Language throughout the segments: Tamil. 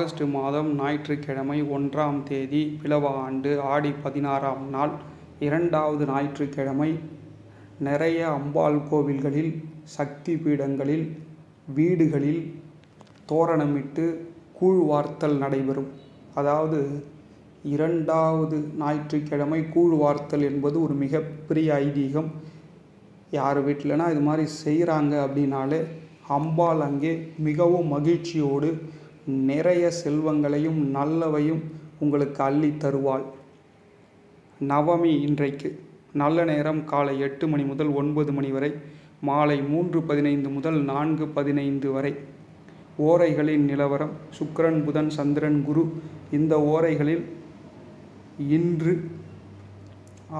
ஆகஸ்ட் மாதம் ஞாயிற்றுக்கிழமை ஒன்றாம் தேதி பிளவ ஆண்டு ஆடி பதினாறாம் நாள் இரண்டாவது ஞாயிற்றுக்கிழமை நிறைய அம்பாள் கோவில்களில் சக்தி பீடங்களில் வீடுகளில் தோரணமிட்டு கூழ்வார்த்தல் நடைபெறும் அதாவது இரண்டாவது ஞாயிற்றுக்கிழமை கூழ்வார்த்தல் என்பது ஒரு மிகப்பெரிய ஐதீகம் யார் வீட்டிலனா இது மாதிரி செய்கிறாங்க அப்படின்னாலே அம்பாள் அங்கே மிகவும் மகிழ்ச்சியோடு நிறைய செல்வங்களையும் நல்லவையும் உங்களுக்கு அள்ளி தருவாள் நவமி இன்றைக்கு நல்ல நேரம் காலை எட்டு மணி முதல் ஒன்பது மணி வரை மாலை மூன்று பதினைந்து முதல் நான்கு பதினைந்து வரை ஓரைகளின் நிலவரம் சுக்கரன் புதன் சந்திரன் குரு இந்த ஓரைகளில் இன்று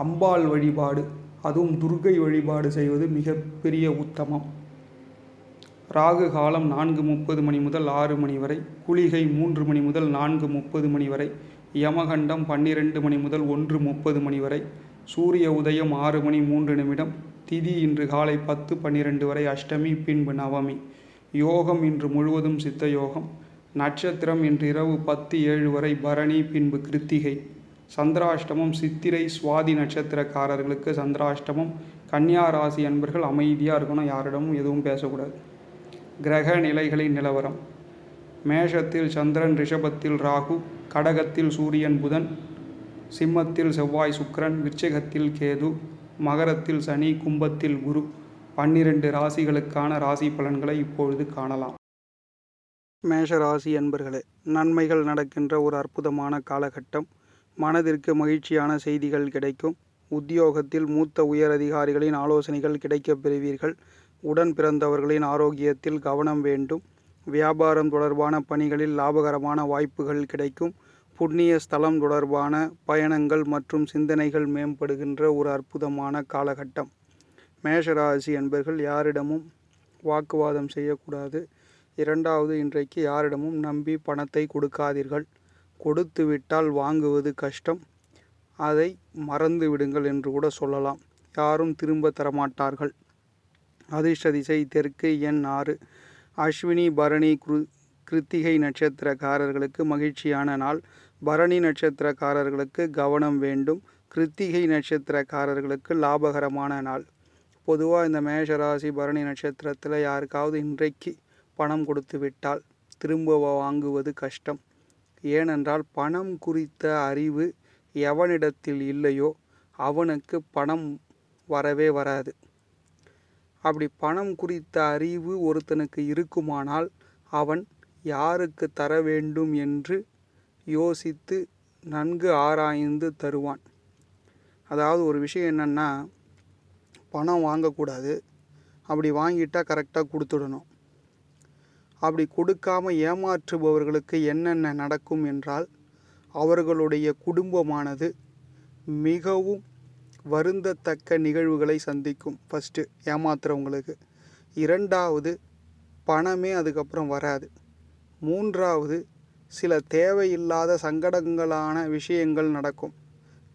அம்பாள் வழிபாடு அதுவும் துர்கை வழிபாடு செய்வது மிகப்பெரிய உத்தமம் ராகு காலம் நான்கு முப்பது மணி முதல் ஆறு மணி வரை குளிகை மூன்று மணி முதல் நான்கு முப்பது மணி வரை யமகண்டம் பன்னிரெண்டு மணி முதல் ஒன்று முப்பது மணி வரை சூரிய உதயம் ஆறு மணி மூன்று நிமிடம் திதி இன்று காலை பத்து பன்னிரெண்டு வரை அஷ்டமி பின்பு நவமி யோகம் இன்று முழுவதும் சித்த யோகம் நட்சத்திரம் இன்று இரவு பத்து ஏழு வரை பரணி பின்பு கிருத்திகை சந்திராஷ்டமம் சித்திரை சுவாதி நட்சத்திரக்காரர்களுக்கு சந்திராஷ்டமம் கன்னியா ராசி அன்பர்கள் அமைதியாக இருக்கணும் யாரிடமும் எதுவும் பேசக்கூடாது கிரக நிலைகளின் நிலவரம் மேஷத்தில் சந்திரன் ரிஷபத்தில் ராகு கடகத்தில் சூரியன் புதன் சிம்மத்தில் செவ்வாய் சுக்கரன் விச்சகத்தில் கேது மகரத்தில் சனி கும்பத்தில் குரு பன்னிரண்டு ராசிகளுக்கான ராசி பலன்களை இப்பொழுது காணலாம் மேஷ ராசி அன்பர்களே நன்மைகள் நடக்கின்ற ஒரு அற்புதமான காலகட்டம் மனதிற்கு மகிழ்ச்சியான செய்திகள் கிடைக்கும் உத்தியோகத்தில் மூத்த உயர் அதிகாரிகளின் ஆலோசனைகள் கிடைக்கப் பெறுவீர்கள் உடன் பிறந்தவர்களின் ஆரோக்கியத்தில் கவனம் வேண்டும் வியாபாரம் தொடர்பான பணிகளில் லாபகரமான வாய்ப்புகள் கிடைக்கும் புண்ணிய ஸ்தலம் தொடர்பான பயணங்கள் மற்றும் சிந்தனைகள் மேம்படுகின்ற ஒரு அற்புதமான காலகட்டம் மேஷராசி என்பர்கள் யாரிடமும் வாக்குவாதம் செய்யக்கூடாது இரண்டாவது இன்றைக்கு யாரிடமும் நம்பி பணத்தை கொடுக்காதீர்கள் கொடுத்து விட்டால் வாங்குவது கஷ்டம் அதை மறந்து விடுங்கள் என்று கூட சொல்லலாம் யாரும் திரும்ப தரமாட்டார்கள் அதிர்ஷ்ட திசை தெற்கு எண் ஆறு அஸ்வினி பரணி குரு கிருத்திகை நட்சத்திரக்காரர்களுக்கு மகிழ்ச்சியான நாள் பரணி நட்சத்திரக்காரர்களுக்கு கவனம் வேண்டும் கிருத்திகை நட்சத்திரக்காரர்களுக்கு லாபகரமான நாள் பொதுவாக இந்த மேஷராசி பரணி நட்சத்திரத்தில் யாருக்காவது இன்றைக்கு பணம் கொடுத்து விட்டால் திரும்ப வாங்குவது கஷ்டம் ஏனென்றால் பணம் குறித்த அறிவு எவனிடத்தில் இல்லையோ அவனுக்கு பணம் வரவே வராது அப்படி பணம் குறித்த அறிவு ஒருத்தனுக்கு இருக்குமானால் அவன் யாருக்கு தர வேண்டும் என்று யோசித்து நன்கு ஆராய்ந்து தருவான் அதாவது ஒரு விஷயம் என்னென்னா பணம் வாங்கக்கூடாது அப்படி வாங்கிட்டால் கரெக்டாக கொடுத்துடணும் அப்படி கொடுக்காமல் ஏமாற்றுபவர்களுக்கு என்னென்ன நடக்கும் என்றால் அவர்களுடைய குடும்பமானது மிகவும் வருந்தத்தக்க நிகழ்வுகளை சந்திக்கும் ஃபஸ்ட்டு ஏமாத்துறவங்களுக்கு இரண்டாவது பணமே அதுக்கப்புறம் வராது மூன்றாவது சில தேவையில்லாத சங்கடங்களான விஷயங்கள் நடக்கும்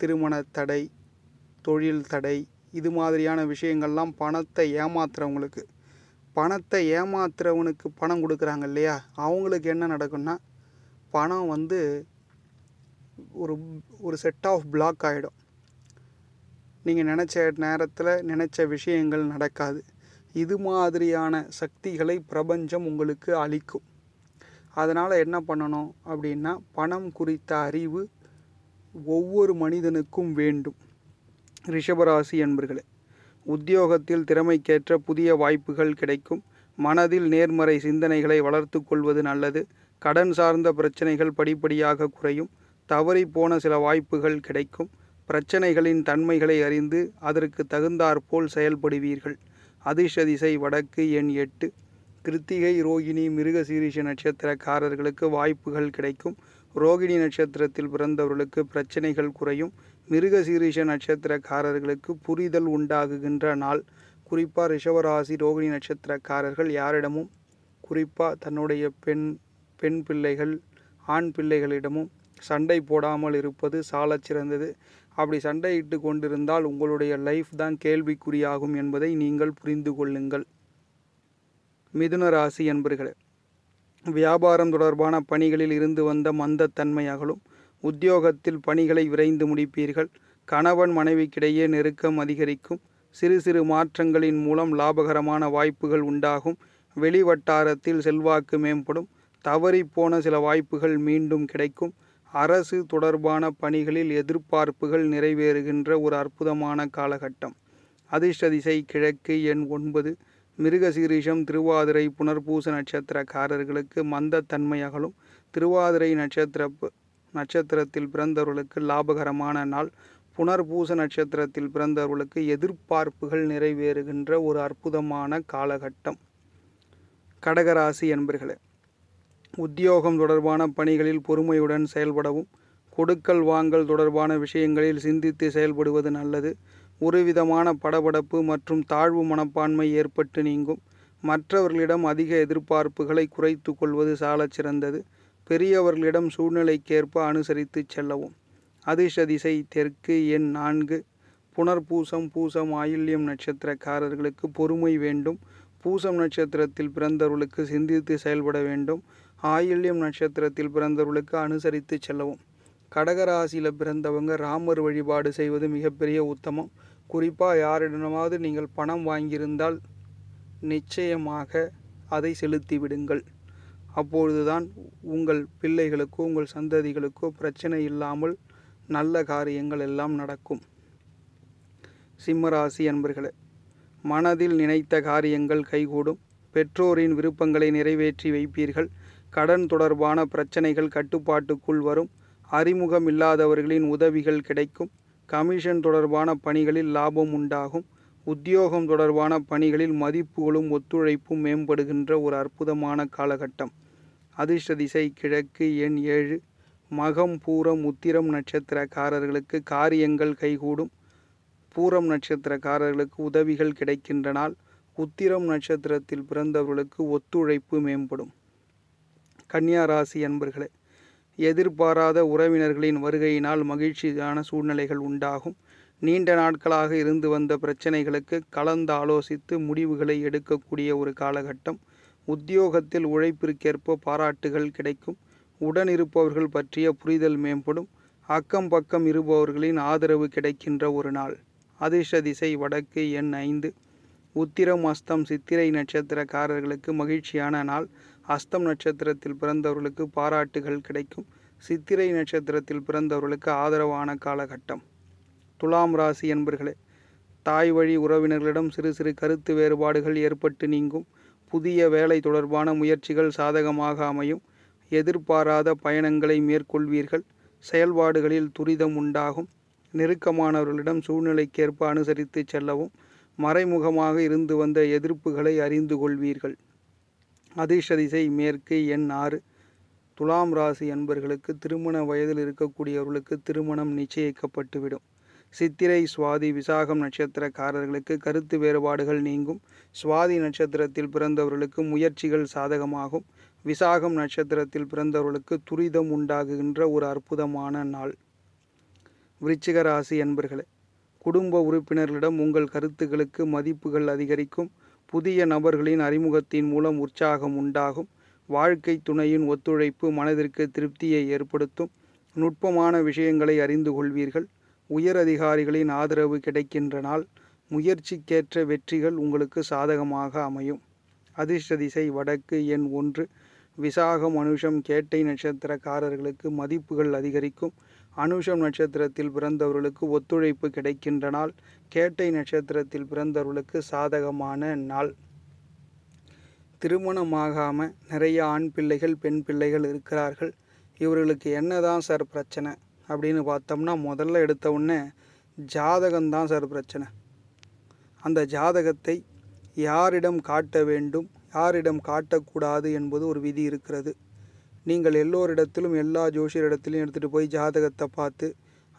திருமண தடை தொழில் தடை இது மாதிரியான விஷயங்கள்லாம் பணத்தை ஏமாத்துறவங்களுக்கு பணத்தை ஏமாத்துறவனுக்கு பணம் கொடுக்குறாங்க இல்லையா அவங்களுக்கு என்ன நடக்கும்னா பணம் வந்து ஒரு ஒரு செட் ஆஃப் பிளாக் ஆகிடும் நீங்கள் நினச்ச நேரத்தில் நினச்ச விஷயங்கள் நடக்காது இது மாதிரியான சக்திகளை பிரபஞ்சம் உங்களுக்கு அளிக்கும் அதனால் என்ன பண்ணணும் அப்படின்னா பணம் குறித்த அறிவு ஒவ்வொரு மனிதனுக்கும் வேண்டும் ரிஷபராசி என்பர்களே உத்தியோகத்தில் திறமைக்கேற்ற புதிய வாய்ப்புகள் கிடைக்கும் மனதில் நேர்மறை சிந்தனைகளை வளர்த்து கொள்வது நல்லது கடன் சார்ந்த பிரச்சனைகள் படிப்படியாக குறையும் தவறி போன சில வாய்ப்புகள் கிடைக்கும் பிரச்சனைகளின் தன்மைகளை அறிந்து அதற்கு தகுந்தாற்போல் செயல்படுவீர்கள் அதிர்ஷதிசை வடக்கு எண் எட்டு கிருத்திகை ரோகிணி மிருகசீரிஷ நட்சத்திரக்காரர்களுக்கு வாய்ப்புகள் கிடைக்கும் ரோகிணி நட்சத்திரத்தில் பிறந்தவர்களுக்கு பிரச்சனைகள் குறையும் மிருகசீரிஷ நட்சத்திரக்காரர்களுக்கு புரிதல் உண்டாகுகின்ற நாள் குறிப்பாக ரிஷவராசி ரோகிணி நட்சத்திரக்காரர்கள் யாரிடமும் குறிப்பாக தன்னுடைய பெண் பெண் பிள்ளைகள் ஆண் பிள்ளைகளிடமும் சண்டை போடாமல் இருப்பது சாலச் சிறந்தது அப்படி சண்டையிட்டு கொண்டிருந்தால் உங்களுடைய லைஃப் தான் கேள்விக்குறியாகும் என்பதை நீங்கள் புரிந்து கொள்ளுங்கள் மிதுன ராசி என்பர்களே வியாபாரம் தொடர்பான பணிகளில் இருந்து வந்த மந்தத்தன்மை அகலும் உத்தியோகத்தில் பணிகளை விரைந்து முடிப்பீர்கள் கணவன் மனைவிக்கிடையே நெருக்கம் அதிகரிக்கும் சிறு சிறு மாற்றங்களின் மூலம் லாபகரமான வாய்ப்புகள் உண்டாகும் வெளிவட்டாரத்தில் செல்வாக்கு மேம்படும் தவறிப்போன சில வாய்ப்புகள் மீண்டும் கிடைக்கும் அரசு தொடர்பான பணிகளில் எதிர்பார்ப்புகள் நிறைவேறுகின்ற ஒரு அற்புதமான காலகட்டம் அதிர்ஷ்ட திசை கிழக்கு எண் ஒன்பது மிருகசீரிஷம் திருவாதிரை புனர்பூச நட்சத்திரக்காரர்களுக்கு மந்தத்தன்மை அகலும் திருவாதிரை நட்சத்திர நட்சத்திரத்தில் பிறந்தவர்களுக்கு லாபகரமான நாள் புனர்பூச நட்சத்திரத்தில் பிறந்தவர்களுக்கு எதிர்பார்ப்புகள் நிறைவேறுகின்ற ஒரு அற்புதமான காலகட்டம் கடகராசி என்பர்களே உத்தியோகம் தொடர்பான பணிகளில் பொறுமையுடன் செயல்படவும் கொடுக்கல் வாங்கல் தொடர்பான விஷயங்களில் சிந்தித்து செயல்படுவது நல்லது ஒருவிதமான படபடப்பு மற்றும் தாழ்வு மனப்பான்மை ஏற்பட்டு நீங்கும் மற்றவர்களிடம் அதிக எதிர்பார்ப்புகளை குறைத்து கொள்வது சிறந்தது பெரியவர்களிடம் சூழ்நிலைக்கேற்ப அனுசரித்து செல்லவும் அதிர்ஷ திசை தெற்கு எண் நான்கு புனர்பூசம் பூசம் ஆயில்யம் நட்சத்திரக்காரர்களுக்கு பொறுமை வேண்டும் பூசம் நட்சத்திரத்தில் பிறந்தவர்களுக்கு சிந்தித்து செயல்பட வேண்டும் ஆயில்யம் நட்சத்திரத்தில் பிறந்தவர்களுக்கு அனுசரித்து செல்லவும் கடகராசியில் பிறந்தவங்க ராமர் வழிபாடு செய்வது மிகப்பெரிய உத்தமம் குறிப்பாக யாரிடமாவது நீங்கள் பணம் வாங்கியிருந்தால் நிச்சயமாக அதை செலுத்தி விடுங்கள் அப்பொழுதுதான் உங்கள் பிள்ளைகளுக்கோ உங்கள் சந்ததிகளுக்கோ பிரச்சனை இல்லாமல் நல்ல காரியங்கள் எல்லாம் நடக்கும் சிம்மராசி அன்பர்களே மனதில் நினைத்த காரியங்கள் கைகூடும் பெற்றோரின் விருப்பங்களை நிறைவேற்றி வைப்பீர்கள் கடன் தொடர்பான பிரச்சனைகள் கட்டுப்பாட்டுக்குள் வரும் அறிமுகம் இல்லாதவர்களின் உதவிகள் கிடைக்கும் கமிஷன் தொடர்பான பணிகளில் லாபம் உண்டாகும் உத்தியோகம் தொடர்பான பணிகளில் மதிப்புகளும் ஒத்துழைப்பும் மேம்படுகின்ற ஒரு அற்புதமான காலகட்டம் அதிர்ஷ்ட திசை கிழக்கு எண் ஏழு மகம் பூரம் உத்திரம் நட்சத்திரக்காரர்களுக்கு காரியங்கள் கைகூடும் பூரம் நட்சத்திரக்காரர்களுக்கு உதவிகள் கிடைக்கின்றனால் உத்திரம் நட்சத்திரத்தில் பிறந்தவர்களுக்கு ஒத்துழைப்பு மேம்படும் கன்னியா ராசி என்பர்களே எதிர்பாராத உறவினர்களின் வருகையினால் மகிழ்ச்சியான சூழ்நிலைகள் உண்டாகும் நீண்ட நாட்களாக இருந்து வந்த பிரச்சனைகளுக்கு கலந்து ஆலோசித்து முடிவுகளை எடுக்கக்கூடிய ஒரு காலகட்டம் உத்தியோகத்தில் உழைப்பிற்கேற்ப பாராட்டுகள் கிடைக்கும் உடன் இருப்பவர்கள் பற்றிய புரிதல் மேம்படும் அக்கம் பக்கம் இருப்பவர்களின் ஆதரவு கிடைக்கின்ற ஒரு நாள் அதிர்ஷ்ட திசை வடக்கு எண் ஐந்து உத்திரம் அஸ்தம் சித்திரை நட்சத்திரக்காரர்களுக்கு மகிழ்ச்சியான நாள் அஸ்தம் நட்சத்திரத்தில் பிறந்தவர்களுக்கு பாராட்டுகள் கிடைக்கும் சித்திரை நட்சத்திரத்தில் பிறந்தவர்களுக்கு ஆதரவான காலகட்டம் துலாம் ராசி என்பர்களே தாய் வழி உறவினர்களிடம் சிறு சிறு கருத்து வேறுபாடுகள் ஏற்பட்டு நீங்கும் புதிய வேலை தொடர்பான முயற்சிகள் சாதகமாக அமையும் எதிர்பாராத பயணங்களை மேற்கொள்வீர்கள் செயல்பாடுகளில் துரிதம் உண்டாகும் நெருக்கமானவர்களிடம் சூழ்நிலைக்கேற்ப அனுசரித்து செல்லவும் மறைமுகமாக இருந்து வந்த எதிர்ப்புகளை அறிந்து கொள்வீர்கள் அதிர்ஷதிசை மேற்கு எண் ஆறு துலாம் ராசி அன்பர்களுக்கு திருமண வயதில் இருக்கக்கூடியவர்களுக்கு திருமணம் நிச்சயிக்கப்பட்டுவிடும் சித்திரை சுவாதி விசாகம் நட்சத்திரக்காரர்களுக்கு கருத்து வேறுபாடுகள் நீங்கும் சுவாதி நட்சத்திரத்தில் பிறந்தவர்களுக்கு முயற்சிகள் சாதகமாகும் விசாகம் நட்சத்திரத்தில் பிறந்தவர்களுக்கு துரிதம் உண்டாகுகின்ற ஒரு அற்புதமான நாள் விருச்சிக ராசி அன்பர்களே குடும்ப உறுப்பினர்களிடம் உங்கள் கருத்துக்களுக்கு மதிப்புகள் அதிகரிக்கும் புதிய நபர்களின் அறிமுகத்தின் மூலம் உற்சாகம் உண்டாகும் வாழ்க்கை துணையின் ஒத்துழைப்பு மனதிற்கு திருப்தியை ஏற்படுத்தும் நுட்பமான விஷயங்களை அறிந்து கொள்வீர்கள் உயர் அதிகாரிகளின் ஆதரவு கிடைக்கின்ற நாள் முயற்சிக்கேற்ற வெற்றிகள் உங்களுக்கு சாதகமாக அமையும் அதிர்ஷ்ட திசை வடக்கு எண் ஒன்று விசாக மனுஷம் கேட்டை நட்சத்திரக்காரர்களுக்கு மதிப்புகள் அதிகரிக்கும் அனுஷம் நட்சத்திரத்தில் பிறந்தவர்களுக்கு ஒத்துழைப்பு கிடைக்கின்ற நாள் கேட்டை நட்சத்திரத்தில் பிறந்தவர்களுக்கு சாதகமான நாள் திருமணமாகாமல் நிறைய ஆண் பிள்ளைகள் பெண் பிள்ளைகள் இருக்கிறார்கள் இவர்களுக்கு என்ன தான் சார் பிரச்சனை அப்படின்னு பார்த்தோம்னா முதல்ல எடுத்த உடனே ஜாதகம்தான் சார் பிரச்சனை அந்த ஜாதகத்தை யாரிடம் காட்ட வேண்டும் யாரிடம் காட்டக்கூடாது என்பது ஒரு விதி இருக்கிறது நீங்கள் எல்லோரிடத்திலும் எல்லா ஜோஷியரிடத்திலும் எடுத்துகிட்டு போய் ஜாதகத்தை பார்த்து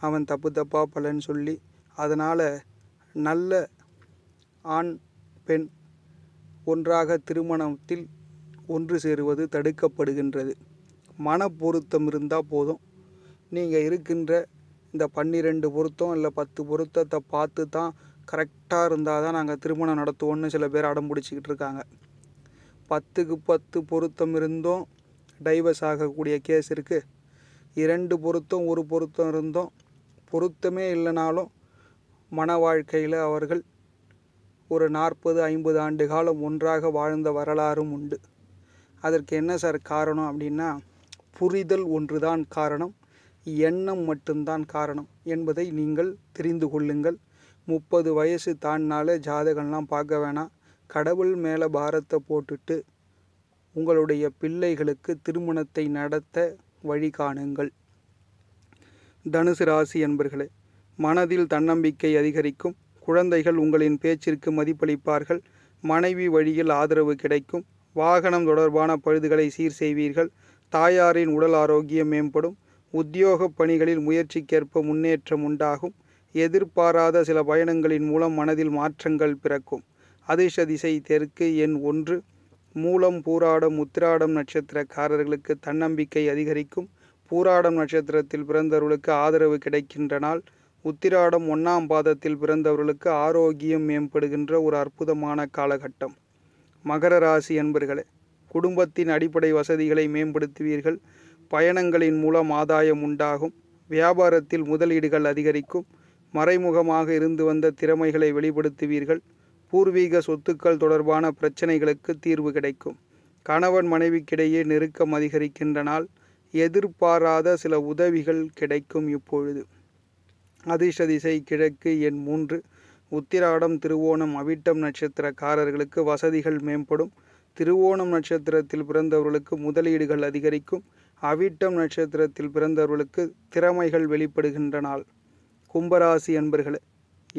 அவன் தப்பு தப்பாக பலன்னு சொல்லி அதனால் நல்ல ஆண் பெண் ஒன்றாக திருமணத்தில் ஒன்று சேருவது தடுக்கப்படுகின்றது மன பொருத்தம் இருந்தால் போதும் நீங்கள் இருக்கின்ற இந்த பன்னிரெண்டு பொருத்தம் இல்லை பத்து பொருத்தத்தை பார்த்து தான் கரெக்டாக இருந்தால் தான் நாங்கள் திருமணம் நடத்துவோன்னு சில பேர் அடம் பிடிச்சிக்கிட்டு இருக்காங்க பத்துக்கு பத்து பொருத்தம் இருந்தும் டைவர்ஸ் ஆகக்கூடிய கேஸ் இருக்குது இரண்டு பொருத்தம் ஒரு பொருத்தம் இருந்தும் பொருத்தமே இல்லைனாலும் மன வாழ்க்கையில் அவர்கள் ஒரு நாற்பது ஐம்பது ஆண்டு காலம் ஒன்றாக வாழ்ந்த வரலாறும் உண்டு அதற்கு என்ன சார் காரணம் அப்படின்னா புரிதல் ஒன்றுதான் காரணம் எண்ணம் மட்டும்தான் காரணம் என்பதை நீங்கள் தெரிந்து கொள்ளுங்கள் முப்பது வயசு தாண்டினாலே ஜாதகம்லாம் பார்க்க வேணாம் கடவுள் மேலே பாரத்தை போட்டுட்டு உங்களுடைய பிள்ளைகளுக்கு திருமணத்தை நடத்த வழி காணுங்கள் தனுசு ராசி என்பர்களே மனதில் தன்னம்பிக்கை அதிகரிக்கும் குழந்தைகள் உங்களின் பேச்சிற்கு மதிப்பளிப்பார்கள் மனைவி வழியில் ஆதரவு கிடைக்கும் வாகனம் தொடர்பான பழுதுகளை சீர் செய்வீர்கள் தாயாரின் உடல் ஆரோக்கியம் மேம்படும் உத்தியோக பணிகளில் முயற்சிக்கேற்ப முன்னேற்றம் உண்டாகும் எதிர்பாராத சில பயணங்களின் மூலம் மனதில் மாற்றங்கள் பிறக்கும் அதிர்ஷ்ட திசை தெற்கு எண் ஒன்று மூலம் பூராடம் உத்திராடம் நட்சத்திரக்காரர்களுக்கு தன்னம்பிக்கை அதிகரிக்கும் பூராடம் நட்சத்திரத்தில் பிறந்தவர்களுக்கு ஆதரவு கிடைக்கின்ற நாள் உத்திராடம் ஒன்றாம் பாதத்தில் பிறந்தவர்களுக்கு ஆரோக்கியம் மேம்படுகின்ற ஒரு அற்புதமான காலகட்டம் மகர ராசி என்பர்களே குடும்பத்தின் அடிப்படை வசதிகளை மேம்படுத்துவீர்கள் பயணங்களின் மூலம் ஆதாயம் உண்டாகும் வியாபாரத்தில் முதலீடுகள் அதிகரிக்கும் மறைமுகமாக இருந்து வந்த திறமைகளை வெளிப்படுத்துவீர்கள் பூர்வீக சொத்துக்கள் தொடர்பான பிரச்சனைகளுக்கு தீர்வு கிடைக்கும் கணவன் மனைவிக்கிடையே நெருக்கம் அதிகரிக்கின்றனால் எதிர்பாராத சில உதவிகள் கிடைக்கும் இப்பொழுது அதிர்ஷ்ட திசை கிழக்கு எண் மூன்று உத்திராடம் திருவோணம் அவிட்டம் நட்சத்திரக்காரர்களுக்கு வசதிகள் மேம்படும் திருவோணம் நட்சத்திரத்தில் பிறந்தவர்களுக்கு முதலீடுகள் அதிகரிக்கும் அவிட்டம் நட்சத்திரத்தில் பிறந்தவர்களுக்கு திறமைகள் வெளிப்படுகின்றனால் கும்பராசி என்பர்களே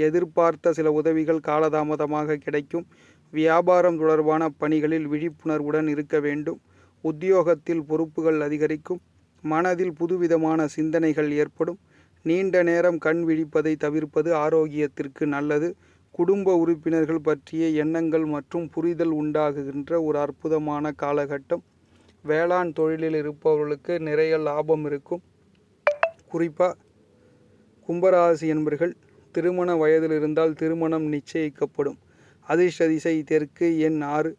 எதிர்பார்த்த சில உதவிகள் காலதாமதமாக கிடைக்கும் வியாபாரம் தொடர்பான பணிகளில் விழிப்புணர்வுடன் இருக்க வேண்டும் உத்தியோகத்தில் பொறுப்புகள் அதிகரிக்கும் மனதில் புதுவிதமான சிந்தனைகள் ஏற்படும் நீண்ட நேரம் கண் விழிப்பதை தவிர்ப்பது ஆரோக்கியத்திற்கு நல்லது குடும்ப உறுப்பினர்கள் பற்றிய எண்ணங்கள் மற்றும் புரிதல் உண்டாகுகின்ற ஒரு அற்புதமான காலகட்டம் வேளாண் தொழிலில் இருப்பவர்களுக்கு நிறைய லாபம் இருக்கும் குறிப்பாக கும்பராசி என்பர்கள் திருமண வயதில் இருந்தால் திருமணம் நிச்சயிக்கப்படும் அதிர்ஷ்ட திசை தெற்கு எண் ஆறு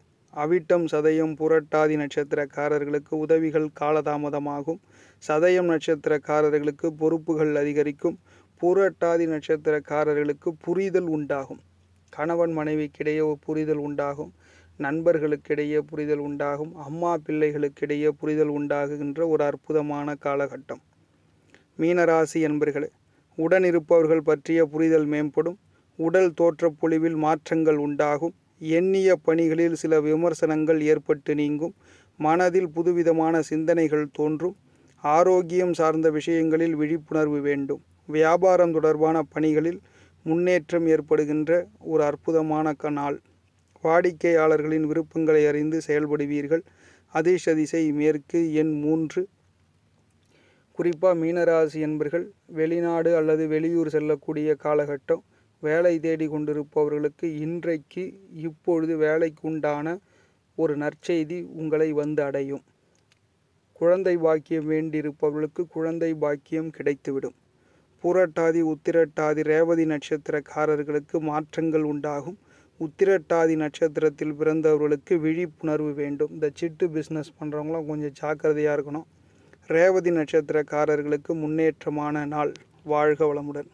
அவிட்டம் சதயம் புரட்டாதி நட்சத்திரக்காரர்களுக்கு உதவிகள் காலதாமதமாகும் சதயம் நட்சத்திரக்காரர்களுக்கு பொறுப்புகள் அதிகரிக்கும் புரட்டாதி நட்சத்திரக்காரர்களுக்கு புரிதல் உண்டாகும் கணவன் மனைவிக்கிடையே புரிதல் உண்டாகும் நண்பர்களுக்கிடையே புரிதல் உண்டாகும் அம்மா பிள்ளைகளுக்கிடையே புரிதல் உண்டாகுகின்ற ஒரு அற்புதமான காலகட்டம் மீனராசி என்பர்களே உடனிருப்பவர்கள் பற்றிய புரிதல் மேம்படும் உடல் தோற்றப்பொழிவில் மாற்றங்கள் உண்டாகும் எண்ணிய பணிகளில் சில விமர்சனங்கள் ஏற்பட்டு நீங்கும் மனதில் புதுவிதமான சிந்தனைகள் தோன்றும் ஆரோக்கியம் சார்ந்த விஷயங்களில் விழிப்புணர்வு வேண்டும் வியாபாரம் தொடர்பான பணிகளில் முன்னேற்றம் ஏற்படுகின்ற ஒரு அற்புதமான கனால் வாடிக்கையாளர்களின் விருப்பங்களை அறிந்து செயல்படுவீர்கள் அதிர்ஷதிசை மேற்கு எண் மூன்று குறிப்பாக மீனராசி என்பர்கள் வெளிநாடு அல்லது வெளியூர் செல்லக்கூடிய காலகட்டம் வேலை தேடி கொண்டிருப்பவர்களுக்கு இன்றைக்கு இப்பொழுது வேலைக்குண்டான ஒரு நற்செய்தி உங்களை வந்து அடையும் குழந்தை பாக்கியம் வேண்டியிருப்பவர்களுக்கு குழந்தை பாக்கியம் கிடைத்துவிடும் பூரட்டாதி உத்திரட்டாதி ரேவதி நட்சத்திரக்காரர்களுக்கு மாற்றங்கள் உண்டாகும் உத்திரட்டாதி நட்சத்திரத்தில் பிறந்தவர்களுக்கு விழிப்புணர்வு வேண்டும் இந்த சிட்டு பிஸ்னஸ் பண்ணுறவங்களாம் கொஞ்சம் ஜாக்கிரதையாக இருக்கணும் ரேவதி நட்சத்திரக்காரர்களுக்கு முன்னேற்றமான நாள் வாழ்க வளமுடன்